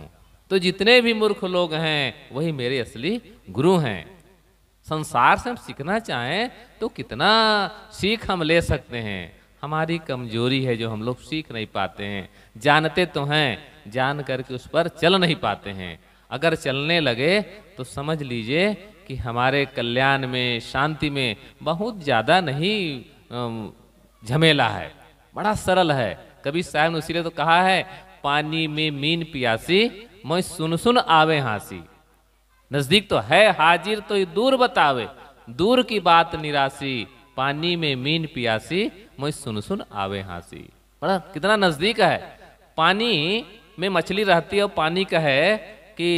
तो जितने भी मूर्ख लोग हैं वही मेरे असली गुरु हैं संसार से हम सीखना चाहें तो कितना सीख हम ले सकते हैं हमारी कमजोरी है जो हम लोग सीख नहीं पाते हैं जानते तो हैं जान करके उस पर चल नहीं पाते हैं अगर चलने लगे तो समझ लीजिए कि हमारे कल्याण में शांति में बहुत ज़्यादा नहीं झमेला है बड़ा सरल है कभी साहब ने तो कहा है पानी में मीन पियासी मैं सुन सुन आवे हासी नजदीक तो है हाजिर तो दूर बतावे दूर की बात निराशी पानी में मीन पियासी मैं सुन सुन आवे हासी बड़ा कितना नजदीक है पानी में मछली रहती है और पानी का है कि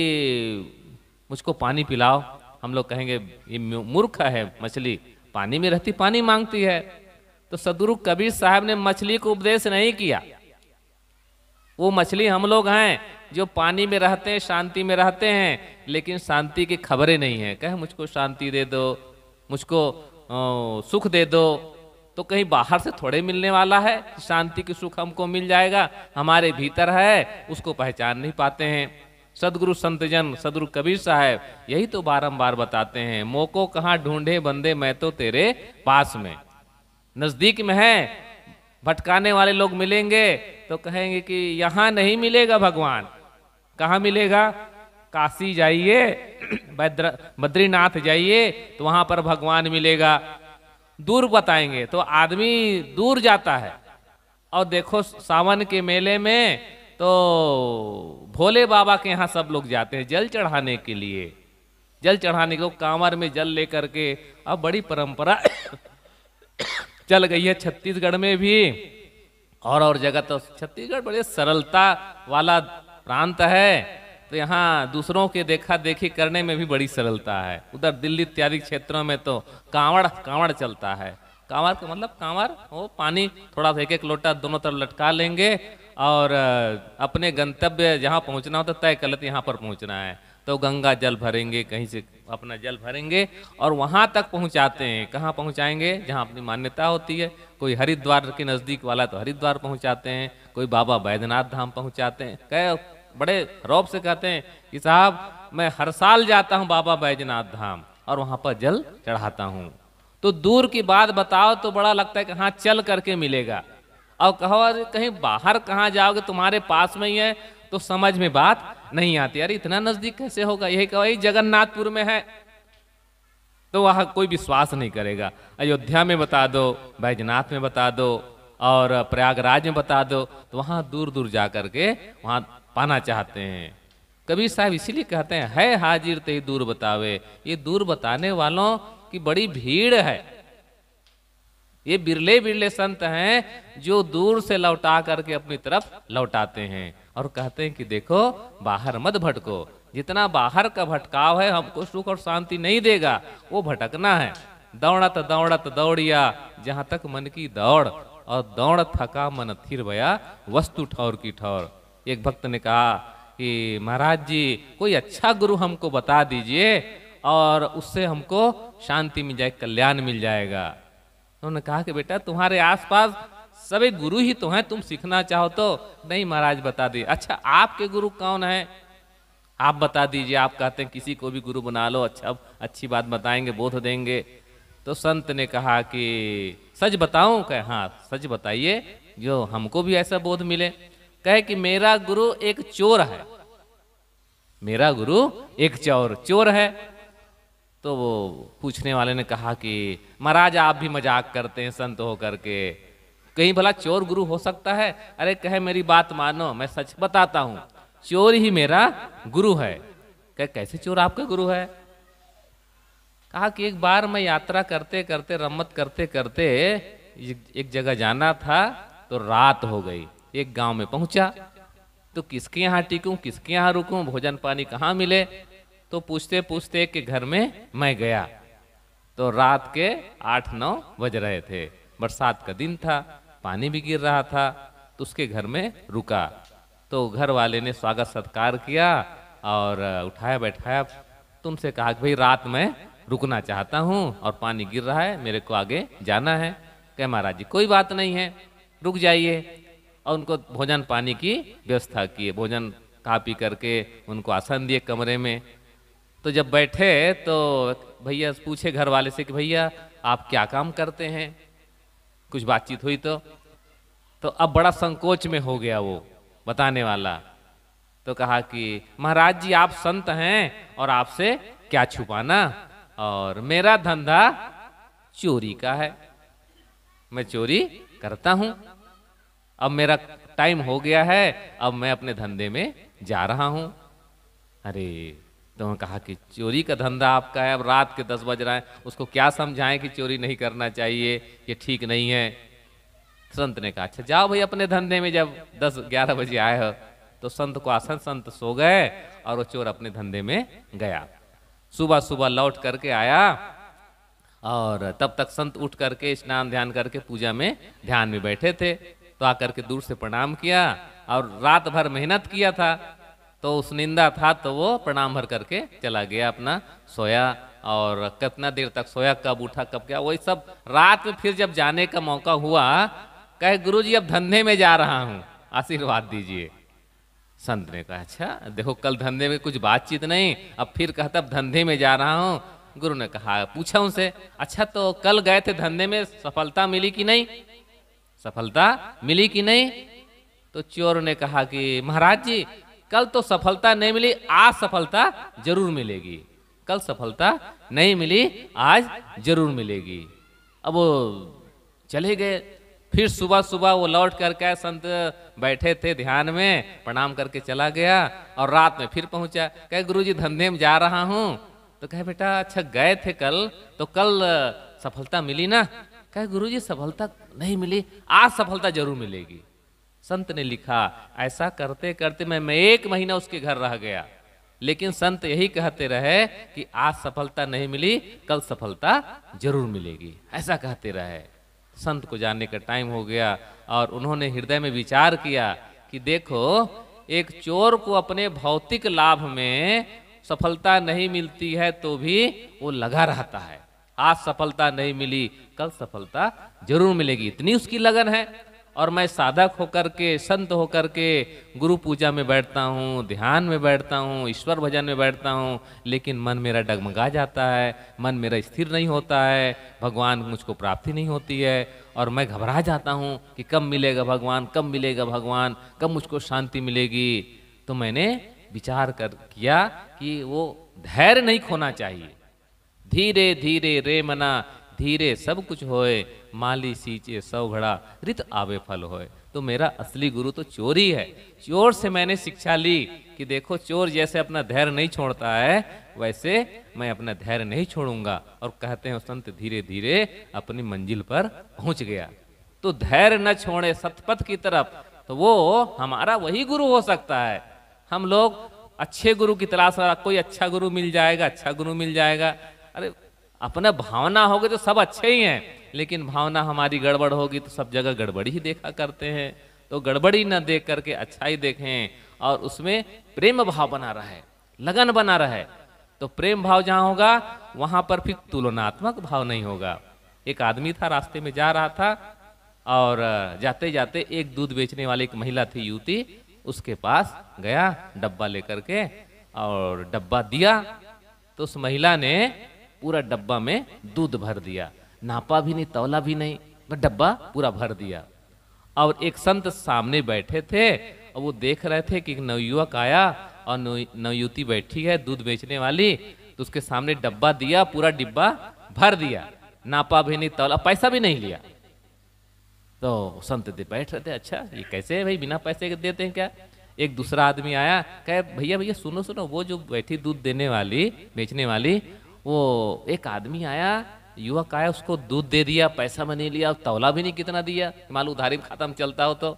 मुझको पानी पिलाओ हम लोग कहेंगे ये मूर्ख है मछली पानी में रहती पानी मांगती है तो सदगुरु कबीर साहब ने मछली को उपदेश नहीं किया वो मछली हम लोग हैं जो पानी में रहते हैं शांति में रहते हैं लेकिन शांति की खबरें नहीं है कहे मुझको शांति दे दो मुझको सुख दे दो तो कहीं बाहर से थोड़े मिलने वाला है शांति की सुख हमको मिल जाएगा हमारे भीतर है उसको पहचान नहीं पाते हैं सदगुरु संतजन सदगुरु कबीर साहब यही तो बारंबार बताते हैं मोको कहा ढूंढे बंदे मैं तो तेरे पास में नजदीक में है भटकाने वाले लोग मिलेंगे तो कहेंगे कि यहाँ नहीं मिलेगा भगवान कहाँ मिलेगा काशी जाइए बद्रीनाथ जाइए तो वहां पर भगवान मिलेगा दूर बताएंगे तो आदमी दूर जाता है और देखो सावन के मेले में तो भोले बाबा के यहाँ सब लोग जाते हैं जल चढ़ाने के लिए जल चढ़ाने के लोग कांवर में जल लेकर के अब बड़ी परंपरा चल गई है छत्तीसगढ़ में भी और और जगह तो छत्तीसगढ़ बड़े सरलता वाला प्रांत है तो यहाँ दूसरों के देखा देखी करने में भी बड़ी सरलता है उधर दिल्ली इत्यादि क्षेत्रों में तो कांवड़ कांवड़ चलता है कांवर का मतलब कांवर वो पानी थोड़ा सा एक एक लोटा दोनों तरफ लटका लेंगे और अपने गंतव्य जहाँ पहुँचना होता तो तय गलत यहाँ पर पहुँचना है तो गंगा जल भरेंगे कहीं से अपना जल भरेंगे और वहाँ तक पहुँचाते हैं कहाँ पहुँचाएंगे जहाँ अपनी मान्यता होती है कोई हरिद्वार के नज़दीक वाला तो हरिद्वार पहुँचाते हैं कोई बाबा बैद्यनाथ धाम पहुँचाते हैं कह बड़े रौब से कहते हैं कि साहब मैं हर साल जाता हूँ बाबा बैद्यनाथ धाम और वहाँ पर जल चढ़ाता हूँ तो दूर की बात बताओ तो बड़ा लगता है कि हाँ चल करके मिलेगा और कहो अरे कहीं बाहर कहाँ जाओगे तुम्हारे पास में ही है तो समझ में बात नहीं आती अरे इतना नजदीक कैसे होगा यही कहो यही जगन्नाथपुर में है तो वह कोई विश्वास नहीं करेगा अयोध्या में बता दो बैजनाथ में बता दो और प्रयागराज में बता दो तो वहां दूर दूर जा करके वहां पाना चाहते हैं कबीर साहब इसीलिए कहते हैं है हाजिर ते दूर बतावे ये दूर बताने वालों की बड़ी भीड़ है ये बिरले बिरले संत हैं जो दूर से लौटा करके अपनी तरफ लौटाते हैं और कहते हैं कि देखो बाहर मत भटको जितना बाहर का भटकाव है हमको सुख और शांति नहीं देगा वो भटकना है दौड़त दौड़त दौड़िया जहां तक मन की दौड़ और दौड़ थका मन थिर भया वस्तु ठौर की ठौर एक भक्त ने कहा कि महाराज जी कोई अच्छा गुरु हमको बता दीजिए और उससे हमको शांति मिल जाए कल्याण मिल जाएगा उन्होंने कहा कि बेटा तुम्हारे आसपास सभी गुरु ही तो हैं तुम सीखना चाहो तो नहीं महाराज बता दिए अच्छा आपके गुरु कौन है आप बता दीजिए आप कहते हैं किसी को भी गुरु बना लो अच्छा अच्छी बात बताएंगे बोध देंगे तो संत ने कहा कि सच बताऊं कह हाँ सच बताइए जो हमको भी ऐसा बोध मिले कहे कि मेरा गुरु एक चोर है मेरा गुरु एक चोर चोर है तो वो पूछने वाले ने कहा कि महाराज आप भी मजाक करते हैं संत होकर के कहीं भला चोर गुरु हो सकता है अरे कहे मेरी बात मानो मैं सच बताता हूँ चोर ही मेरा गुरु है कह कैसे चोर आपका गुरु है कहा कि एक बार मैं यात्रा करते करते रम्मत करते करते एक जगह जाना था तो रात हो गई एक गांव में पहुंचा तो किसके यहाँ टिकूं किसके यहाँ रुकूं भोजन पानी कहाँ मिले तो पूछते पूछते कि घर में मैं गया तो रात के आठ नौ बज रहे थे बरसात का दिन था पानी भी गिर रहा था तो उसके घर में रुका तो घर वाले ने स्वागत सत्कार किया और उठाया बैठाया तुमसे तो कहा कि भाई रात में रुकना चाहता हूँ और पानी गिर रहा है मेरे को आगे जाना है कह महाराज जी कोई बात नहीं है रुक जाइए और उनको भोजन पानी की व्यवस्था किए भोजन खा पी करके उनको आसन दिए कमरे में तो जब बैठे तो भैया पूछे घर वाले से कि भैया आप क्या काम करते हैं कुछ बातचीत हुई तो तो अब बड़ा संकोच में हो गया वो बताने वाला तो कहा कि महाराज जी आप संत हैं और आपसे क्या छुपाना और मेरा धंधा चोरी का है मैं चोरी करता हूं अब मेरा टाइम हो गया है अब मैं अपने धंधे में जा रहा हूं अरे तो उन्होंने कहा कि चोरी का धंधा आपका है अब रात के दस बज रहा है उसको क्या समझाएं कि चोरी नहीं करना चाहिए ये ठीक नहीं है संत ने कहा अच्छा जाओ भाई अपने धंधे में जब दस ग्यारह बजे आए हो तो संत को आसन संत सो गए और वो चोर अपने धंधे में गया सुबह सुबह लौट करके आया और तब तक संत उठ करके स्नान ध्यान करके पूजा में ध्यान में बैठे थे तो आकर के दूर से प्रणाम किया और रात भर मेहनत किया था तो उस निंदा था तो वो प्रणाम भर करके चला गया अपना सोया और कितना देर तक सोया कब उठा कब क्या वही सब रात में फिर जब जाने का मौका हुआ कहे गुरु जी अब धंधे में जा रहा हूं आशीर्वाद दीजिए संत ने कहा अच्छा देखो कल धंधे में कुछ बातचीत नहीं अब फिर कहता अब धंधे में जा रहा हूँ गुरु ने कहा पूछा उनसे अच्छा तो कल गए थे धंधे में सफलता मिली कि नहीं सफलता मिली कि नहीं तो चोर ने कहा कि महाराज जी कल तो सफलता नहीं मिली आज सफलता जरूर मिलेगी कल सफलता नहीं मिली आज जरूर मिलेगी अब वो चले गए फिर सुबह सुबह वो लौट करके संत बैठे थे ध्यान में प्रणाम करके चला गया और रात में फिर पहुंचा कहे गुरु जी धंधे में जा रहा हूँ तो कहे बेटा अच्छा गए थे कल तो कल सफलता मिली ना कहे गुरु जी सफलता नहीं मिली आज सफलता जरूर मिलेगी संत ने लिखा ऐसा करते करते मैं, मैं एक महीना उसके घर रह गया लेकिन संत यही कहते रहे कि आज सफलता नहीं मिली कल सफलता जरूर मिलेगी ऐसा कहते रहे संत को जाने का टाइम हो गया और उन्होंने हृदय में विचार किया कि देखो एक चोर को अपने भौतिक लाभ में सफलता नहीं मिलती है तो भी वो लगा रहता है आज सफलता नहीं मिली कल सफलता जरूर मिलेगी इतनी उसकी लगन है और मैं साधक होकर के संत होकर के गुरु पूजा में बैठता हूँ ध्यान में बैठता हूँ ईश्वर भजन में बैठता हूँ लेकिन मन मेरा डगमगा जाता है मन मेरा स्थिर नहीं होता है भगवान मुझको प्राप्ति नहीं होती है और मैं घबरा जाता हूँ कि कब मिलेगा भगवान कब मिलेगा भगवान कब मुझको शांति मिलेगी तो मैंने विचार कर किया कि वो धैर्य नहीं खोना चाहिए धीरे धीरे रे मना धीरे सब कुछ होए माली सींचे सौ घड़ा रित आवे फल होए तो मेरा असली गुरु तो चोरी है चोर से मैंने शिक्षा ली कि देखो चोर जैसे अपना धैर्य नहीं छोड़ता है वैसे मैं अपना धैर्य नहीं छोड़ूंगा और कहते हैं संत धीरे धीरे अपनी मंजिल पर पहुंच गया तो धैर्य न छोड़े सतपथ की तरफ तो वो हमारा वही गुरु हो सकता है हम लोग अच्छे गुरु की तलाश कोई अच्छा गुरु मिल जाएगा अच्छा गुरु मिल जाएगा अरे अपना भावना होगी तो सब अच्छे ही हैं लेकिन भावना हमारी गड़बड़ होगी तो सब जगह गड़बड़ी ही देखा करते हैं तो गड़बड़ी ना देख करके अच्छाई देखें और उसमें प्रेम भाव बना रहे लगन बना रहे तो प्रेम भाव जहाँ होगा वहां पर फिर तुलनात्मक भाव नहीं होगा एक आदमी था रास्ते में जा रहा था और जाते जाते एक दूध बेचने वाली एक महिला थी युवती उसके पास गया डब्बा लेकर के और डब्बा दिया तो उस महिला ने पूरा डब्बा में दूध भर दिया नापा भी नहीं तौला भी नहीं डब्बा पूरा भर दिया और एक संत सामने बैठे थे और वो देख रहे थे कि नवयुवक आया और नवयुति बैठी है दूध बेचने वाली तो उसके सामने डब्बा दिया पूरा डिब्बा भर दिया नापा भी नहीं तौला पैसा भी नहीं लिया तो संत दे बैठ रहे थे अच्छा ये कैसे है भाई बिना पैसे के देते हैं क्या एक दूसरा आदमी आया कहे भैया भैया सुनो सुनो वो जो बैठी दूध देने वाली बेचने वाली वो एक आदमी आया युवक आया उसको दूध दे दिया पैसा में नहीं लिया तौला भी नहीं कितना दिया माल उधारी खत्म चलता हो तो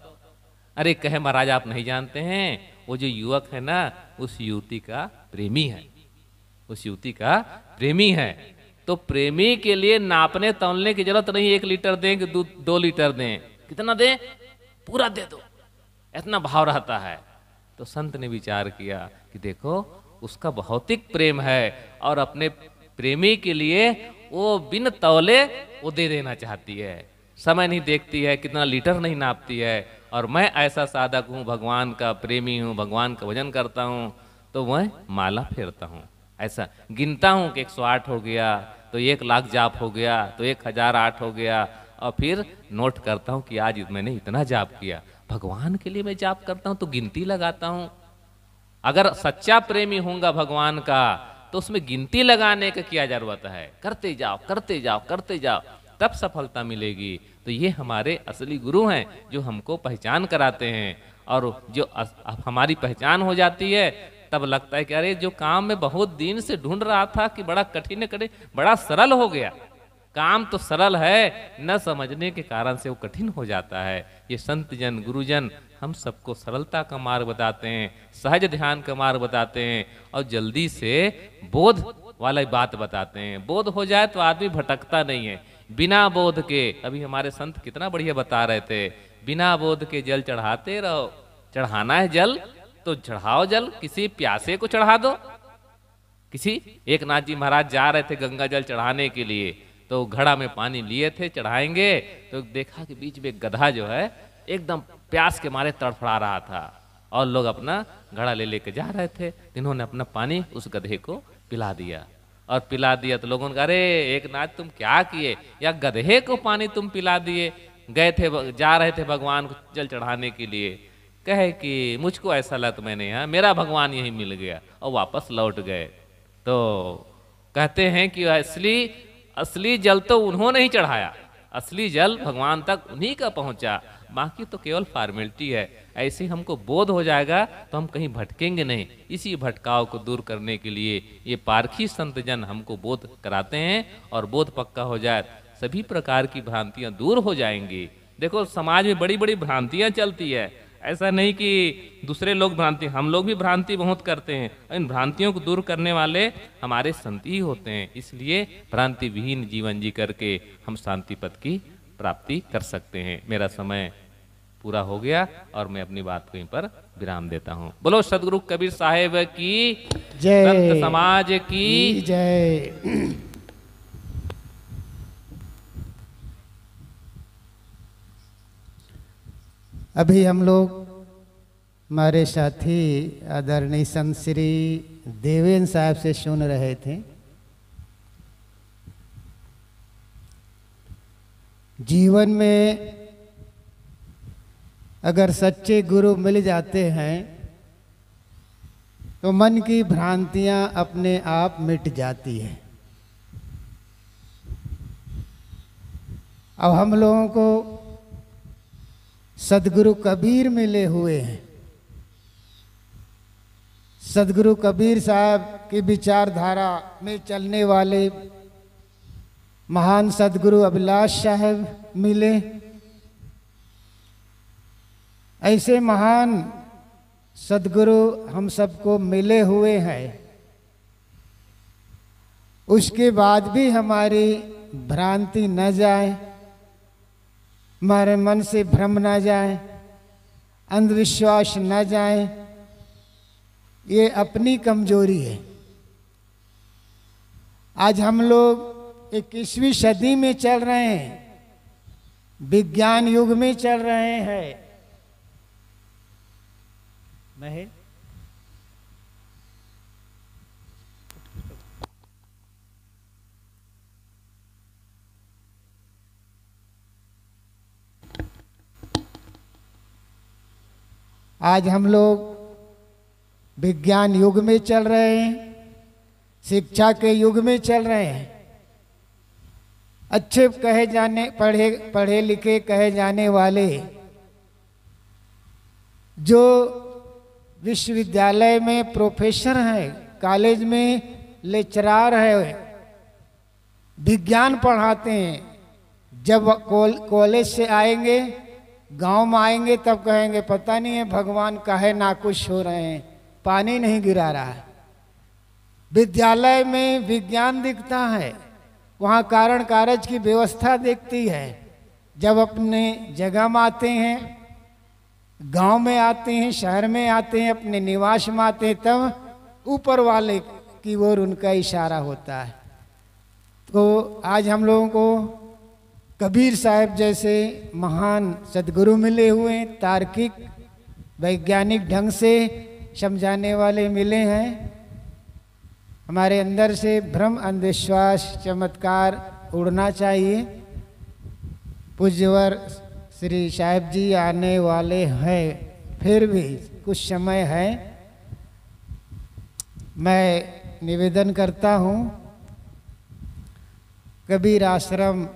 अरे कहे महाराज आप नहीं जानते हैं वो जो युवक है ना उस युवती का प्रेमी है उस युवती का प्रेमी है तो प्रेमी के लिए नापने तौलने की जरूरत नहीं एक लीटर दें कि दूध दो लीटर दें कितना दें पूरा दे दो इतना भाव रहता है तो संत ने विचार किया कि देखो उसका भौतिक प्रेम है और अपने प्रेमी के लिए वो बिन तौले वो दे देना चाहती है समय नहीं देखती है कितना लीटर नहीं नापती है और मैं ऐसा साधक हूँ भगवान का प्रेमी हूँ भगवान का भजन करता हूँ तो मैं माला फेरता हूँ ऐसा गिनता हूँ कि एक सौ आठ हो गया तो एक लाख जाप हो गया तो एक हजार आठ हो गया और फिर नोट करता हूँ कि आज मैंने इतना जाप किया भगवान के लिए मैं जाप करता हूँ तो गिनती लगाता हूँ अगर सच्चा प्रेमी होगा भगवान का तो उसमें गिनती लगाने का क्या जरूरत है करते जाओ करते जाओ करते जाओ तब सफलता मिलेगी तो ये हमारे असली गुरु हैं जो हमको पहचान कराते हैं और जो हमारी पहचान हो जाती है तब लगता है कि अरे जो काम मैं बहुत दिन से ढूंढ रहा था कि बड़ा कठिन कठिन बड़ा सरल हो गया काम तो सरल है न समझने के कारण से वो कठिन हो जाता है ये संत जन गुरुजन हम सबको सरलता का मार्ग बताते हैं सहज ध्यान का मार्ग बताते हैं और जल्दी से बोध वाला बात बताते हैं बोध हो जाए तो आदमी भटकता नहीं है बिना बोध के अभी हमारे संत कितना बढ़िया बता रहे थे बिना बोध के जल चढ़ाते रहो चढ़ाना है जल तो चढ़ाओ जल किसी प्यासे को चढ़ा दो किसी एक नाथ जी महाराज जा रहे थे गंगा जल चढ़ाने के लिए तो घड़ा में पानी लिए थे चढ़ाएंगे तो देखा कि बीच में गधा जो है एकदम प्यास के मारे तड़फड़ा रहा था और लोग अपना घड़ा ले लेके जा रहे थे इन्होंने अपना पानी उस गधे को पिला दिया और पिला दिया तो लोगों ने कहा अरे एक नाथ तुम क्या किए या गधे को पानी तुम पिला दिए गए थे जा रहे थे भगवान को जल चढ़ाने के लिए कहे कि मुझको ऐसा लत मैंने यहाँ मेरा भगवान यही मिल गया और वापस लौट गए तो कहते हैं कि असली असली जल तो उन्होंने ही चढ़ाया असली जल भगवान तक उन्हीं का पहुंचा बाकी तो केवल फॉर्मेलिटी है ऐसे हमको बोध हो जाएगा तो हम कहीं भटकेंगे नहीं इसी भटकाव को दूर करने के लिए ये पारखी संत जन हमको बोध कराते हैं और बोध पक्का हो जाए सभी प्रकार की भ्रांतियां दूर हो जाएंगी देखो समाज में बड़ी बड़ी भ्रांतियां चलती है ऐसा नहीं कि दूसरे लोग भ्रांति हम लोग भी भ्रांति बहुत करते हैं इन भ्रांतियों को दूर करने वाले हमारे संत ही होते हैं इसलिए भ्रांति विहीन जीवन जी करके हम शांति पद की प्राप्ति कर सकते हैं मेरा समय पूरा हो गया और मैं अपनी बात को यहीं पर विराम देता हूँ बोलो सदगुरु कबीर साहेब की जय समाज की जय अभी हम लोग हमारे साथी आदरणीय संत श्री देवेंद्र साहब से सुन रहे थे जीवन में अगर सच्चे गुरु मिल जाते हैं तो मन की भ्रांतियां अपने आप मिट जाती है अब हम लोगों को सदगुरु कबीर मिले हुए हैं सदगुरु कबीर साहब की विचारधारा में चलने वाले महान सदगुरु अभिलाष साहब मिले ऐसे महान सदगुरु हम सबको मिले हुए हैं उसके बाद भी हमारी भ्रांति न जाए हमारे मन से भ्रम ना जाए अंधविश्वास ना जाए ये अपनी कमजोरी है आज हम लोग इक्कीसवीं सदी में चल रहे हैं विज्ञान युग में चल रहे हैं महेश आज हम लोग विज्ञान युग में चल रहे हैं शिक्षा के युग में चल रहे हैं अच्छे कहे जाने पढ़े पढ़े लिखे कहे जाने वाले जो विश्वविद्यालय में प्रोफेसर हैं कॉलेज में लेक्चरार है विज्ञान पढ़ाते हैं जब कॉलेज से आएंगे गांव में आएंगे तब कहेंगे पता नहीं है भगवान कहे ना कुछ हो रहे हैं पानी नहीं गिरा रहा है विद्यालय में विज्ञान दिखता है वहाँ कारण कारज की व्यवस्था देखती है जब अपने जगह में आते हैं गांव में आते हैं शहर में आते हैं अपने निवास में आते हैं तब ऊपर वाले की ओर उनका इशारा होता है तो आज हम लोगों को कबीर साहब जैसे महान सदगुरु मिले हुए हैं तार्किक वैज्ञानिक ढंग से समझाने वाले मिले हैं हमारे अंदर से भ्रम अंधविश्वास चमत्कार उड़ना चाहिए पूज्यवर श्री साहेब जी आने वाले हैं फिर भी कुछ समय है मैं निवेदन करता हूँ कबीर आश्रम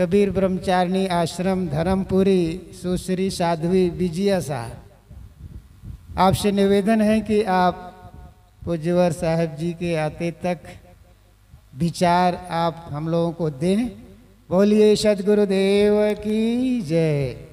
कबीर ब्रह्मचारिणी आश्रम धर्मपुरी सुश्री साध्वी विजिया साहब आपसे निवेदन है कि आप पूज्यवर साहब जी के आते तक विचार आप हम लोगों को दें बोलिए सदगुरुदेव की जय